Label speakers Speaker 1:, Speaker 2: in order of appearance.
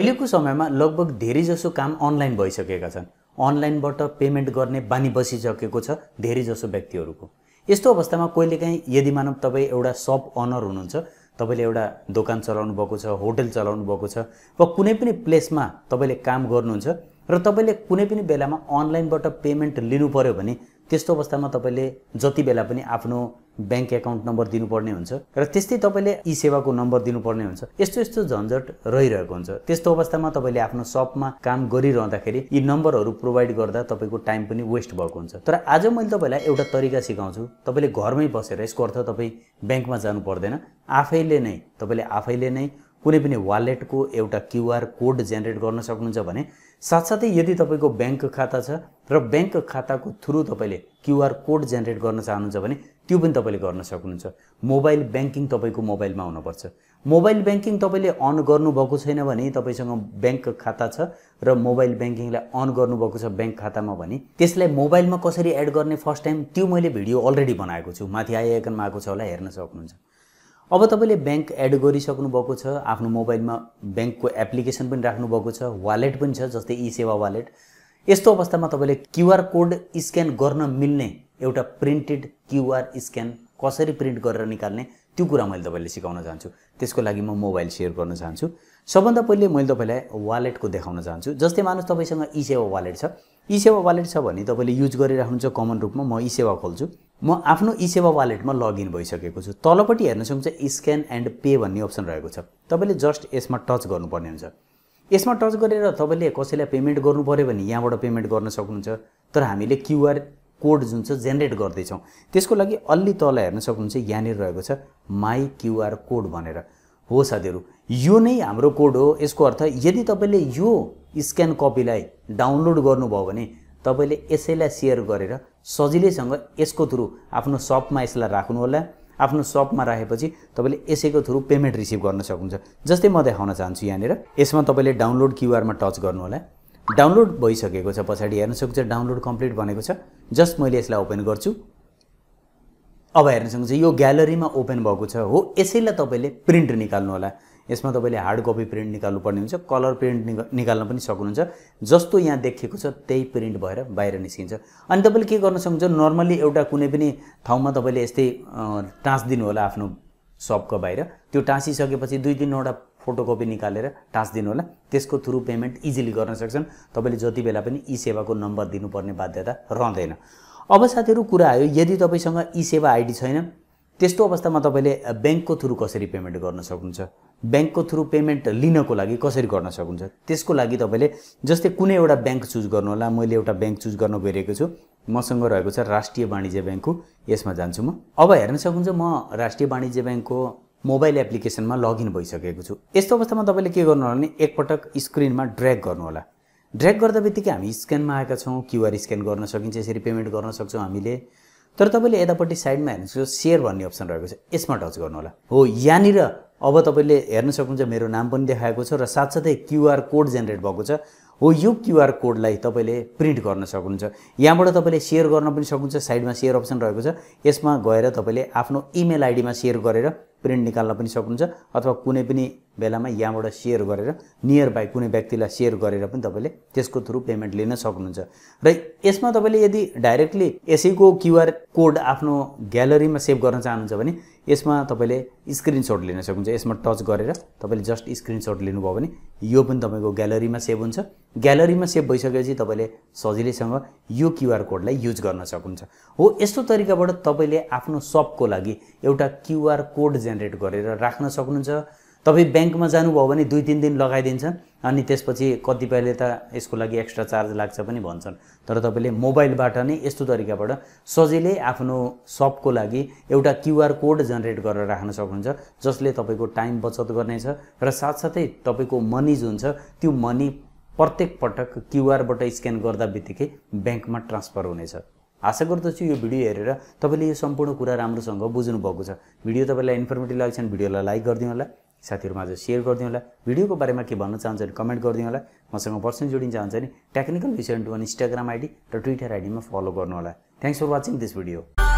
Speaker 1: अहिलेको समयमा लगभग धेरैजसो काम अनलाइन भइसकेका छन् अनलाइनबाट पेमेन्ट गर्ने बानी बसिसकेको छ धेरैजसो व्यक्तिहरूको यस्तो अवस्थामा कहिलेकाहीँ यदि मानव तपाईँ एउटा सप अनर हुनुहुन्छ तपाईँले एउटा दोकान चलाउनु भएको छ होटल चलाउनु भएको छ वा कुनै पनि प्लेसमा तपाईँले काम गर्नुहुन्छ र तपाईँले कुनै पनि बेलामा अनलाइनबाट पेमेन्ट लिनु पऱ्यो भने त्यस्तो अवस्थामा तपाईँले जति बेला पनि आफ्नो ब्याङ्क एकाउन्ट नम्बर दिनुपर्ने हुन्छ र त्यस्तै तपाईँले ई सेवाको नम्बर दिनुपर्ने हुन्छ यस्तो यस्तो झन्झट रहिरहेको हुन्छ त्यस्तो अवस्थामा तपाईँले आफ्नो सपमा काम गरिरहँदाखेरि यी नम्बरहरू प्रोभाइड गर्दा तपाईँको टाइम पनि वेस्ट भएको हुन्छ तर आज मैले तपाईँलाई एउटा तरिका सिकाउँछु तपाईँले घरमै बसेर यसको अर्थ तपाईँ ब्याङ्कमा जानु पर्दैन आफैले नै तपाईँले आफैले नै कुनै पनि वालेटको एउटा क्युआर कोड जेनेरेट गर्न सक्नुहुन्छ भने साथसाथै यदि तपाईँको ब्याङ्क खाता छ र ब्याङ्क खाताको थ्रु तपाईँले क्युआर कोड जेनेरेट गर्न चाहनुहुन्छ भने त्यो पनि तपाईँले गर्न सक्नुहुन्छ मोबाइल ब्याङ्किङ तपाईँको मोबाइलमा हुनुपर्छ मोबाइल ब्याङ्किङ तपाईँले अन गर्नुभएको छैन भने तपाईँसँग ब्याङ्क खाता छ र मोबाइल ब्याङ्किङलाई अन गर्नुभएको छ ब्याङ्क खातामा भने त्यसलाई मोबाइलमा कसरी एड गर्ने फर्स्ट टाइम त्यो मैले भिडियो अलरेडी बनाएको छु माथि आइकनमा आएको छ होला हेर्न सक्नुहुन्छ अब तपाईँले ब्याङ्क एड गरिसक्नु भएको छ आफ्नो मोबाइलमा ब्याङ्कको एप्लिकेसन पनि राख्नुभएको छ वालेट पनि छ जस्तै ई सेवा वालेट यस्तो अवस्थामा तपाईँले क्युआर कोड स्क्यान गर्न मिल्ने एउटा प्रिन्टेड क्युआर स्क्यान कसरी प्रिन्ट गरेर निकाल्ने त्यो कुरा मैले तपाईँले सिकाउन चाहन्छु त्यसको लागि म मोबाइल सेयर गर्न चाहन्छु सबभन्दा पहिले मैले तपाईँलाई वालेटको देखाउन चाहन्छु जस्तै मान्नुहोस् तपाईँसँग ई सेवा वालेट छ ई सेवा वालेट छ भने तपाईँले युज गरिराख्नुहुन्छ कमन रूपमा म ई सेवा खोल्छु म आफ्नो ई सेवा वालेटमा लगइन भइसकेको छु तलपट्टि हेर्न सक्नुहुन्छ स्क्यान एन्ड पे भन्ने अप्सन रहेको छ तपाईँले जस्ट यसमा टच गर्नुपर्ने हुन्छ यसमा टच गरेर तपाईँले कसैलाई पेमेन्ट गर्नु पऱ्यो भने यहाँबाट पेमेन्ट गर्न सक्नुहुन्छ तर हामीले क्युआर कोड जुन छ जेनेरेट गर्दैछौँ त्यसको लागि अलि तल हेर्न सक्नुहुन्छ यहाँनिर रहेको छ माई क्युआर कोड भनेर हो साथीहरू यो नै हाम्रो कोड हो यसको अर्थ यदि तपाईँले यो स्क्यान कपीलाई डाउनलोड गर्नुभयो भने तपाईँले यसैलाई सेयर गरेर सजिलैसँग यसको थ्रु आफ्नो सपमा यसलाई राख्नु होला आफ्नो सपमा राखेपछि तपाईँले यसैको थ्रु पेमेन्ट रिसिभ गर्न सक्नुहुन्छ जस्तै म देखाउन चाहन्छु यहाँनिर यसमा तपाईँले डाउनलोड क्युआरमा टच गर्नु होला डाउनलोड भइसकेको छ पछाडि हेर्न सक्छ डाउनलोड कम्प्लिट भनेको छ जस्ट मैले यसलाई ओपन गर्छु अब हेर्न सक्नुहुन्छ यो ग्यालरीमा ओपन भएको छ हो यसैलाई तपाईँले प्रिन्ट निकाल्नु होला यसमा तपाईँले हार्ड कपी प्रिन्ट निकाल्नुपर्ने हुन्छ कलर प्रिन्ट निका निकाल्न पनि सक्नुहुन्छ जस्तो यहाँ देखिएको छ त्यही प्रिन्ट भएर बाहिर निस्किन्छ अनि तपाईँले के गर्न सक्नुहुन्छ नर्मल्ली एउटा कुनै पनि ठाउँमा तपाईँले यस्तै दिनु होला आफ्नो सपको बाहिर त्यो टाँसिसकेपछि दुई तिनवटा फोटोकपी निकालेर दिनु होला त्यसको थ्रु पेमेन्ट इजिली गर्न सक्छन् तपाईँले जति बेला पनि ई सेवाको नम्बर दिनुपर्ने बाध्यता रहँदैन अब साथीहरू कुरा आयो यदि तपाईँसँग ई सेवा आइडी छैन त्यस्तो अवस्थामा तपाईँले ब्याङ्कको थ्रु कसरी पेमेन्ट गर्न सक्नुहुन्छ ब्याङ्कको थ्रु पेमेन्ट लिनको लागि कसरी गर्न सक्नुहुन्छ त्यसको लागि तपाईँले जस्तै कुनै एउटा ब्याङ्क चुज होला मैले एउटा ब्याङ्क चुज गर्न गइरहेको छु मसँग रहेको छ राष्ट्रिय वाणिज्य ब्याङ्कको यसमा जान्छु म अब हेर्न सक्नुहुन्छ म राष्ट्रिय वाणिज्य ब्याङ्कको मोबाइल एप्लिकेसनमा लगइन भइसकेको छु यस्तो अवस्थामा तपाईँले के गर्नुहोला भने एकपटक स्क्रिनमा ड्र्याग गर्नुहोला ड्रेक गर्दा बित्तिकै हामी स्क्यानमा आएका छौँ क्युआर स्क्यान गर्न सकिन्छ यसरी पेमेन्ट गर्न सक्छौँ हामीले तर तपाईँले यतापट्टि साइडमा यो सेयर भन्ने अप्सन रहेको छ यसमा टच गर्नु होला हो यहाँनिर अब तपाईँले हेर्न सक्नुहुन्छ मेरो नाम पनि देखाएको छ र साथसाथै क्युआर कोड जेनेरेट भएको छ हो यो क्युआर कोडलाई तपाईँले प्रिन्ट गर्न सक्नुहुन्छ यहाँबाट तपाईँले सेयर गर्न पनि सक्नुहुन्छ साइडमा सेयर अप्सन रहेको छ यसमा गएर तपाईँले आफ्नो इमेल आइडीमा सेयर गरेर प्रिन्ट निकाल्न पनि सक्नुहुन्छ अथवा कुनै पनि बेलामा यहाँबाट सेयर गरेर नियर बाई कुनै व्यक्तिलाई सेयर गरेर पनि तपाईँले त्यसको थ्रु पेमेन्ट लिन सक्नुहुन्छ र यसमा तपाईँले यदि डाइरेक्टली यसैको क्युआर कोड आफ्नो ग्यालरीमा सेभ गर्न चाहनुहुन्छ भने यसमा तपाईँले स्क्रिनसट लिन सक्नुहुन्छ यसमा टच गरेर तपाईँले जस्ट स्क्रिनसट लिनुभयो भने यो पनि तपाईँको ग्यालरीमा सेभ हुन्छ ग्यालरीमा सेभ भइसकेपछि तपाईँले सजिलैसँग यो क्युआर कोडलाई युज गर्न सक्नुहुन्छ हो यस्तो तरिकाबाट तपाईँले आफ्नो सपको लागि एउटा क्युआर कोड जेनेरेट गरेर राख्न सक्नुहुन्छ तपाईँ ब्याङ्कमा जानुभयो भने दुई तिन दिन लगाइदिन्छन् अनि त्यसपछि कतिपयले त यसको लागि एक्स्ट्रा चार्ज लाग्छ पनि भन्छन् तर तपाईँले मोबाइलबाट नै यस्तो तरिकाबाट सजिलै आफ्नो सपको लागि एउटा क्युआर कोड जेनेरेट गरेर राख्न सक्नुहुन्छ जसले तपाईँको टाइम बचत गर्नेछ र साथसाथै तपाईँको मनी जुन छ त्यो मनी प्रत्येक पटक क्युआरबाट स्क्यान गर्दा बित्तिकै ब्याङ्कमा ट्रान्सफर हुनेछ आशा गर्दछु यो भिडियो हेरेर तपाईँले यो सम्पूर्ण कुरा राम्रोसँग बुझ्नु भएको छ भिडियो तपाईँलाई इन्फर्मेटिभ लाग्छ भने भिडियोलाई लाइक गरिदिनु होला साथीहरूमाझ सेयर गरिदिनु होला भिडियोको बारेमा के भन्न चाहन्छ भने कमेन्ट गरिदिनु होला मसँग पर्सनल जोडिन चाहन्छ भने Technical Recent One Instagram ID र ट्विटर आइडीमा फलो गर्नु होला thanks for watching this video